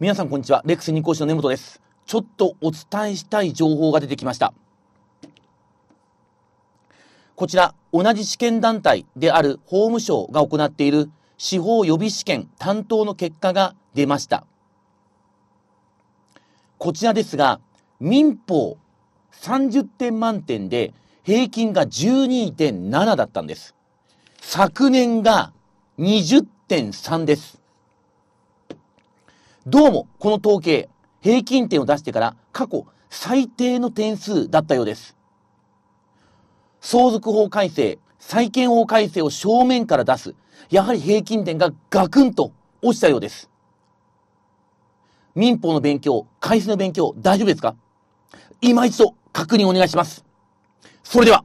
皆さんこんにちは。レクス二講師の根本です。ちょっとお伝えしたい情報が出てきました。こちら、同じ試験団体である法務省が行っている司法予備試験担当の結果が出ました。こちらですが、民法30点満点で平均が12.7だったんです。昨年が20.3です。どうもこの統計平均点を出してから過去最低の点数だったようです相続法改正債権法改正を正面から出すやはり平均点がガクンと落ちたようです民法の勉強改正の勉強大丈夫ですか今一度確認お願いしますそれでは